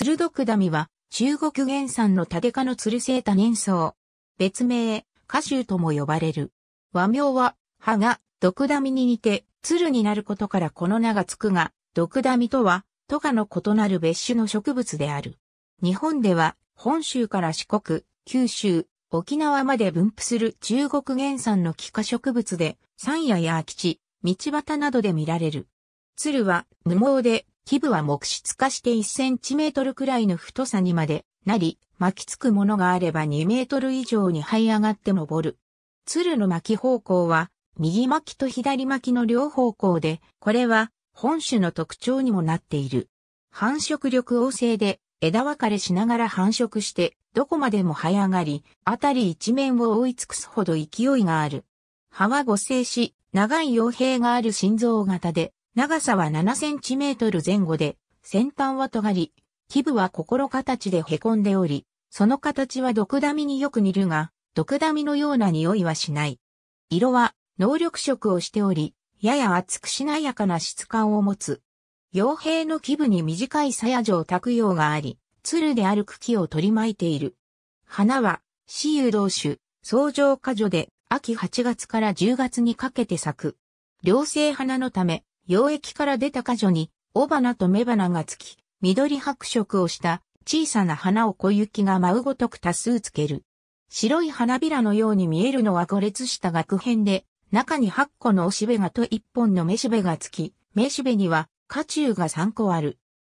鶴毒ダミは、中国原産のタデ科の鶴生セ年草。別名、花州とも呼ばれる。和名は、葉が、毒ダミに似て、鶴になることからこの名がつくが、毒ダミとは、とかの異なる別種の植物である。日本では、本州から四国、九州、沖縄まで分布する中国原産の気化植物で、山野や空き地、道端などで見られる。鶴は、無毛で、基部は木質化して1センチメートルくらいの太さにまでなり、巻きつくものがあれば2メートル以上に這い上がって登る。鶴の巻き方向は、右巻きと左巻きの両方向で、これは本種の特徴にもなっている。繁殖力旺盛で、枝分かれしながら繁殖して、どこまでも這い上がり、あたり一面を覆い尽くすほど勢いがある。葉は五性し、長い傭兵がある心臓型で、長さは7センチメートル前後で、先端は尖り、基部は心形で凹んでおり、その形は毒ダミによく似るが、毒ダミのような匂いはしない。色は能力色をしており、やや厚くしなやかな質感を持つ。傭兵の基部に短い鞘状卓用があり、鶴である茎を取り巻いている。花は、死有同種、相乗果樹で、秋8月から10月にかけて咲く。良性花のため、溶液から出た果樹に、雄花と雌花がつき、緑白色をした小さな花を小雪が舞うごとく多数つける。白い花びらのように見えるのは5列した額編で、中に8個のおしべがと1本のめしべがつき、めしべには果中が3個ある。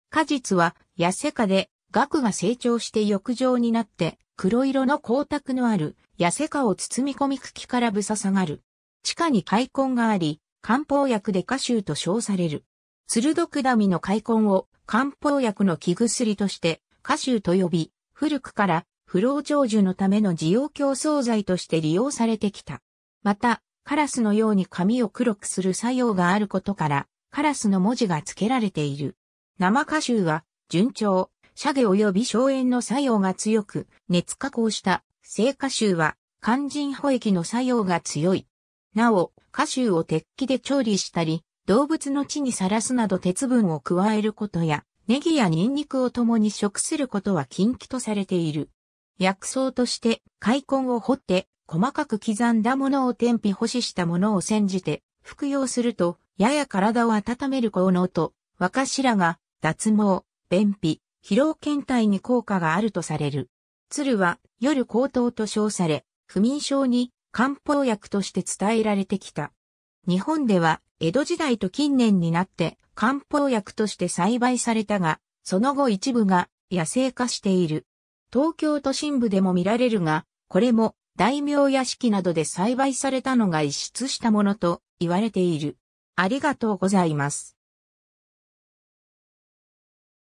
果実は痩せ果で、額が成長して浴場になって、黒色の光沢のある痩せ果を包み込み茎からぶささがる。地下に開根があり、漢方薬で下集と称される。鋭くだみの開墾を漢方薬の木薬として下集と呼び、古くから不老長寿のための需要競争剤として利用されてきた。また、カラスのように髪を黒くする作用があることから、カラスの文字が付けられている。生下集は、順調、シャゲ及び消炎の作用が強く、熱加工した、生下臭は、肝腎保液の作用が強い。なお、カシューを鉄器で調理したり、動物の血にさらすなど鉄分を加えることや、ネギやニンニクを共に食することは禁忌とされている。薬草として、開根を掘って、細かく刻んだものを天日干ししたものを煎じて、服用すると、やや体を温める効能と、若しらが、脱毛、便秘、疲労倦怠に効果があるとされる。鶴は、夜高騰と称され、不眠症に、漢方薬として伝えられてきた。日本では江戸時代と近年になって漢方薬として栽培されたが、その後一部が野生化している。東京都心部でも見られるが、これも大名屋敷などで栽培されたのが一出したものと言われている。ありがとうございます。